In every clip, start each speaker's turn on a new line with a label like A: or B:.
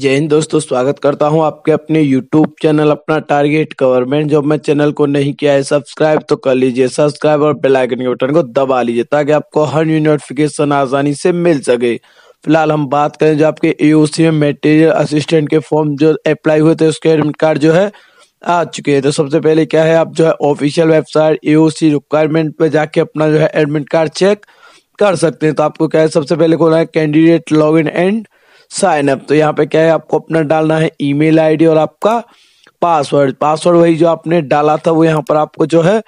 A: जय हिंद दोस्तों स्वागत करता हूं आपके अपने YouTube चैनल अपना टारगेट गवर्नमेंट जो मैं चैनल को नहीं किया है सब्सक्राइब तो कर लीजिए सब्सक्राइब और बेल आइकन के बटन को दबा लीजिए ताकि आपको हर न्यू नोटिफिकेशन आसानी से मिल सके फिलहाल हम बात करें जो आपके ए में मेटेरियल असिस्टेंट के फॉर्म जो अप्लाई हुए थे उसके एडमिट कार्ड जो है आ चुके हैं तो सबसे पहले क्या है आप जो है ऑफिशियल वेबसाइट ए रिक्वायरमेंट पर जाके अपना जो है एडमिट कार्ड चेक कर सकते हैं तो आपको क्या है सबसे पहले कौन है candidate log in and sign up तो यहाँ पे क्या है आपको अपना डालना है ईमेल आईडी और आपका पासवर्ड पासवर्ड वही जो आपने डाला था वो यहाँ पर आपको जो है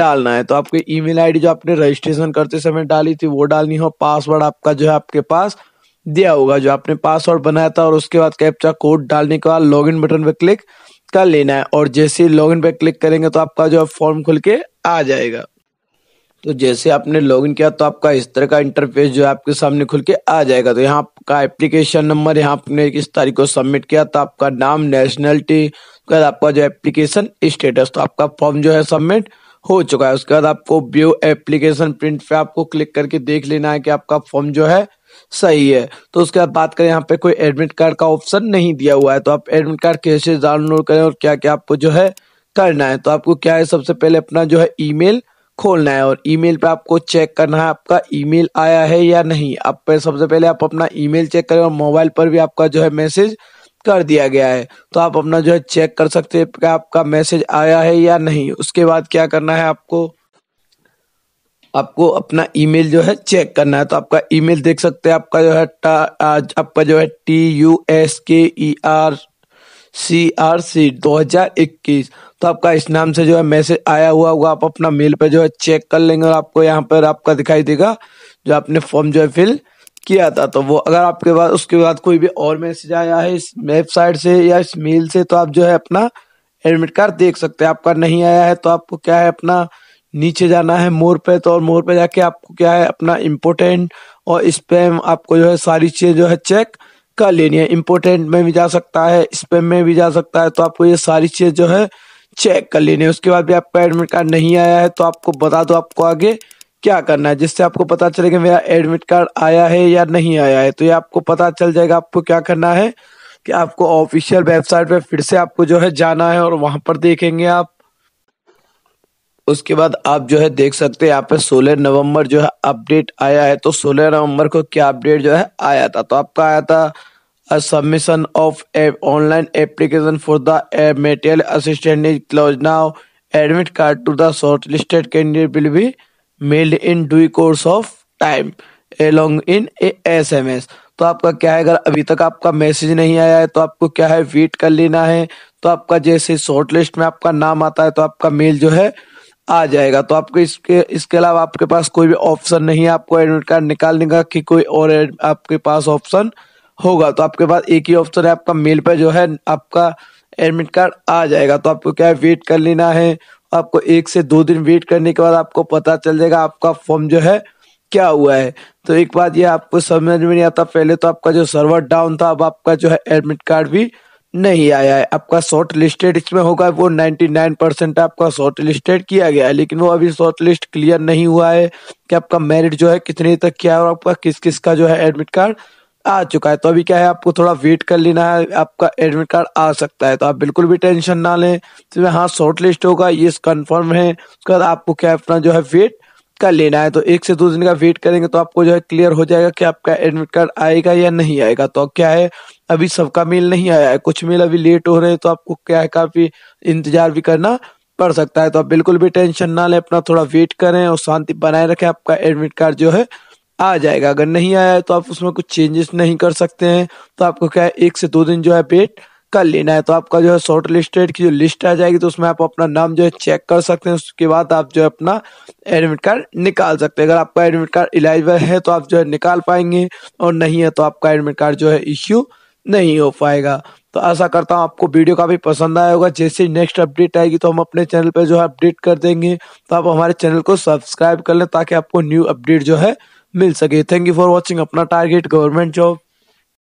A: डालना है तो आपके ईमेल आईडी जो आपने रजिस्ट्रेशन करते समय डाली थी वो डालनी हो पासवर्ड आपका जो है आपके पास दिया होगा जो आपने पासवर्ड बनाया था और उसके बाद कैप्चा कोड डालने के बाद लॉगिन बटन पर क्लिक कर लेना है और जैसे ही लॉगिन पे क्लिक करेंगे तो आपका जो है फॉर्म खुल के आ जाएगा तो जैसे आपने लॉगिन किया तो आपका इस तरह का इंटरफेस जो है आपके सामने खुल के आ जाएगा तो यहाँ आपका एप्लीकेशन नंबर यहाँ आपने किस तारीख को सबमिट किया तो आपका नाम नेशनलिटी उसके बाद आपका जो एप्लीकेशन स्टेटस तो आपका फॉर्म जो है सबमिट हो चुका है उसके बाद आपको व्यू एप्लीकेशन प्रिंट पे आपको क्लिक करके देख लेना है कि आपका फॉर्म जो है सही है तो उसके बाद बात करें यहाँ पे कोई एडमिट कार्ड का ऑप्शन नहीं दिया हुआ है तो आप एडमिट कार्ड कैसे डाउनलोड करें और क्या क्या आपको जो है करना है तो आपको क्या है सबसे पहले अपना जो है ईमेल खोलना है और ईमेल पे आपको चेक करना है आपका ईमेल आया है या नहीं आप पे सबसे पहले आप अपना ईमेल चेक करें और मोबाइल पर भी आपका जो है मैसेज कर दिया गया है तो आप अपना जो है चेक कर सकते हैं कि आपका मैसेज आया है या नहीं उसके बाद क्या करना है आपको आपको अपना ईमेल जो है चेक करना है तो आपका ईमेल देख सकते हैं आपका जो है आपका जो है टी यू एस के E R C R C दो हजार इक्कीस तो आपका इस नाम से जो है मैसेज आया हुआ होगा आप अपना मेल पे जो है चेक कर लेंगे और आपको यहाँ पर आपका दिखाई देगा जो आपने फॉर्म जो है फिल किया था तो वो अगर आपके बाद उसके बाद कोई भी और मैसेज आया है इस वेबसाइट से या इस मेल से तो आप जो है अपना एडमिट कार्ड देख सकते हैं आपका नहीं आया है तो आपको क्या है अपना नीचे जाना है मोर पे तो और मोर पे जाके आपको क्या है अपना इम्पोर्टेंट और स्पैम आपको जो है सारी चीज़ जो है चेक का लेनी है इम्पोर्टेंट में भी जा सकता है स्पेम में भी जा सकता है तो आपको ये सारी चीज़ जो है चेक कर लेनी है उसके बाद भी आपका एडमिट कार्ड नहीं आया है तो आपको बता दो आपको आगे क्या करना है जिससे आपको पता चलेगा मेरा एडमिट कार्ड आया है या नहीं आया है तो ये आपको पता चल जाएगा आपको क्या करना है कि आपको ऑफिशियल वेबसाइट पे फिर से आपको जो है जाना है और वहां पर देखेंगे आप उसके बाद आप जो है देख सकते हैं यहाँ पे सोलह नवंबर जो है अपडेट आया है तो सोलह नवंबर को क्या अपडेट जो है आया था तो आपका आया था submission of online application for the material assistant is close now admit card to the shortlisted candidate will be mailed in due course of time along in S M S तो आपका क्या है अगर अभी तक आपका message नहीं आया है तो आपको क्या है वेट कर लेना है तो आपका जैसे शॉर्ट लिस्ट में आपका नाम आता है तो आपका मेल जो है आ जाएगा तो आपको इसके इसके अलावा आपके पास कोई भी ऑप्शन नहीं है आपको एडमिट कार्ड निकालने का कि कोई और आपके पास ऑप्शन होगा तो आपके पास एक ही ऑप्शन है आपका मेल पर जो है आपका एडमिट कार्ड आ जाएगा तो आपको क्या है वेट कर लेना है आपको एक से दो दिन वेट करने के बाद आपको पता चल जाएगा आपका फॉर्म जो है क्या हुआ है तो एक बात ये आपको समझ में नहीं आता पहले तो आपका जो सर्वर डाउन था अब आपका जो है एडमिट कार्ड भी नहीं आया है आपका शॉर्ट लिस्टेड इसमें होगा वो 99 परसेंट आपका शॉर्ट लिस्टेड किया गया है लेकिन वो अभी शॉर्ट लिस्ट क्लियर नहीं हुआ है कि आपका मेरिट जो है कितने तक किया और आपका किस किस का जो है एडमिट कार्ड आ चुका है तो अभी क्या है आपको थोड़ा वेट कर लेना है आपका एडमिट कार्ड आ सकता है तो आप बिल्कुल भी टेंशन ना लें तो हाँ शॉर्ट लिस्ट होगा ये कन्फर्म है उसके बाद आपको क्या अपना जो है वेट कर लेना है तो एक से दो दिन का वेट करेंगे तो आपको जो है क्लियर हो जाएगा कि आपका एडमिट कार्ड आएगा या नहीं आएगा तो क्या है अभी सबका मेल नहीं आया है कुछ मेल अभी लेट हो रहे हैं तो आपको क्या है काफी इंतजार भी करना पड़ सकता है तो आप बिल्कुल भी टेंशन ना लें अपना थोड़ा वेट करें और शांति बनाए रखें आपका एडमिट कार्ड जो है आ जाएगा अगर नहीं आया है तो आप उसमें कुछ चेंजेस नहीं कर सकते हैं तो आपको क्या है एक से दो दिन जो है वेट कर लेना है तो आपका जो है शॉर्ट लिस्टेड की जो लिस्ट आ जाएगी तो उसमें आप अपना नाम जो है चेक कर सकते हैं उसके बाद आप जो है अपना एडमिट कार्ड निकाल सकते हैं अगर आपका एडमिट कार्ड इलाइजल है तो आप जो है निकाल पाएंगे और नहीं है तो आपका एडमिट कार्ड जो है इश्यू नहीं हो पाएगा तो ऐसा करता हूँ आपको वीडियो काफ़ी पसंद आया होगा जैसे नेक्स्ट अपडेट आएगी तो हम अपने चैनल पर जो है अपडेट कर देंगे तो आप हमारे चैनल को सब्सक्राइब कर लें ताकि आपको न्यू अपडेट जो है मिल सके थैंक यू फॉर वॉचिंग अपना टारगेट गवर्नमेंट जॉब